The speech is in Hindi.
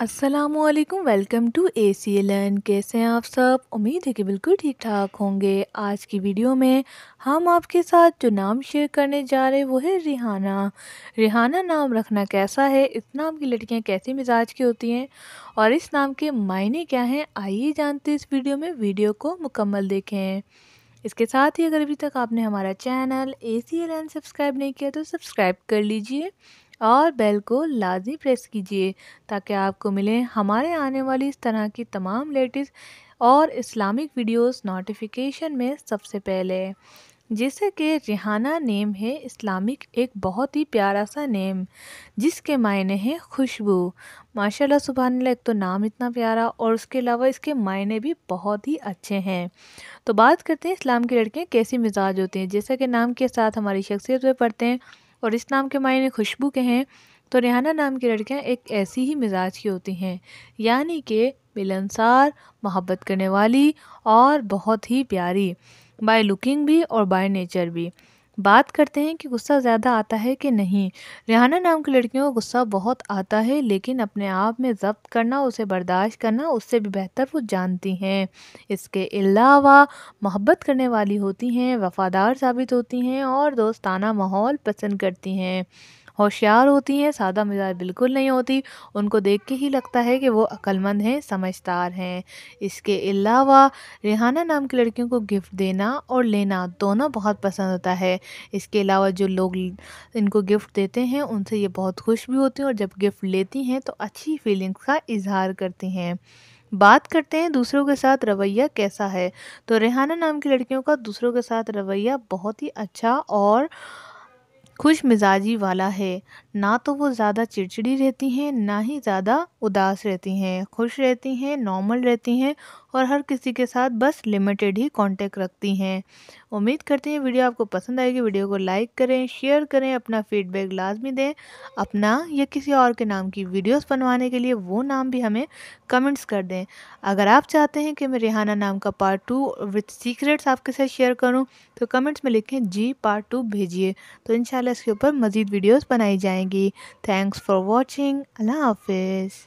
असलकम welcome to A C L N कैसे हैं आप सब उम्मीद है कि बिल्कुल ठीक ठाक होंगे आज की वीडियो में हम आपके साथ जो नाम शेयर करने जा रहे हैं वो है रिहाना रिहाना नाम रखना कैसा है इस नाम की लड़कियां कैसे मिजाज की होती हैं और इस नाम के मायने क्या हैं आइए जानते इस वीडियो में वीडियो को मुकम्मल देखें इसके साथ ही अगर अभी तक आपने हमारा channel A C L N subscribe नहीं किया तो सब्सक्राइब कर लीजिए और बेल को लाजमी प्रेस कीजिए ताकि आपको मिले हमारे आने वाली इस तरह की तमाम लेटेस्ट और इस्लामिक वीडियोस नोटिफिकेशन में सबसे पहले जैसे कि रिहाना नेम है इस्लामिक एक बहुत ही प्यारा सा नेम जिसके मायने हैं खुशबू माशाल्लाह सुबह एक तो नाम इतना प्यारा और उसके अलावा इसके मायने भी बहुत ही अच्छे हैं तो बात करते हैं इस्लाम की लड़कियाँ कैसी मिजाज होती हैं जैसा कि नाम के साथ हमारी शख्सियत पर पढ़ते हैं और इस नाम के मायने खुशबू के हैं तो रेहाना नाम की लड़कियाँ एक ऐसी ही मिजाज की होती हैं यानी कि मिलनसार मोहब्बत करने वाली और बहुत ही प्यारी बाय लुकिंग भी और बाय नेचर भी बात करते हैं कि गुस्सा ज़्यादा आता है कि नहीं रिहाना नाम की लड़कियों को गुस्सा बहुत आता है लेकिन अपने आप में जब्त करना उसे बर्दाश्त करना उससे भी बेहतर वो जानती हैं इसके अलावा मोहब्बत करने वाली होती हैं वफ़ादार साबित होती हैं और दोस्ताना माहौल पसंद करती हैं होशियार होती हैं सादा मिजाज बिल्कुल नहीं होती उनको देख के ही लगता है कि वो अक्लमंद हैं समझदार हैं इसके अलावा रिहाना नाम की लड़कियों को गिफ्ट देना और लेना दोनों बहुत पसंद होता है इसके अलावा जो लोग इनको गिफ्ट देते हैं उनसे ये बहुत खुश भी होती हैं और जब गिफ्ट लेती हैं तो अच्छी फीलिंग्स का इजहार करती हैं बात करते हैं दूसरों के साथ रवैया कैसा है तो रेहाना नाम की लड़कियों का दूसरों के साथ रवैया बहुत ही अच्छा और खुश मिजाजी वाला है ना तो वो ज़्यादा चिड़चिड़ी रहती हैं ना ही ज़्यादा उदास रहती हैं खुश रहती हैं नॉर्मल रहती हैं और हर किसी के साथ बस लिमिटेड ही कांटेक्ट रखती हैं उम्मीद करती हैं वीडियो आपको पसंद आएगी वीडियो को लाइक करें शेयर करें अपना फीडबैक लाजमी दें अपना या किसी और के नाम की वीडियोस बनवाने के लिए वो नाम भी हमें कमेंट्स कर दें अगर आप चाहते हैं कि मैं रिहाना नाम का पार्ट टू विथ सीक्रेट्स आपके साथ शेयर करूँ तो कमेंट्स में लिखें जी पार्ट टू भेजिए तो इन इसके ऊपर मज़ीद वीडियोज़ बनाई जाएंगी थैंक्स फॉर वॉचिंग अल्लाह हाफिज़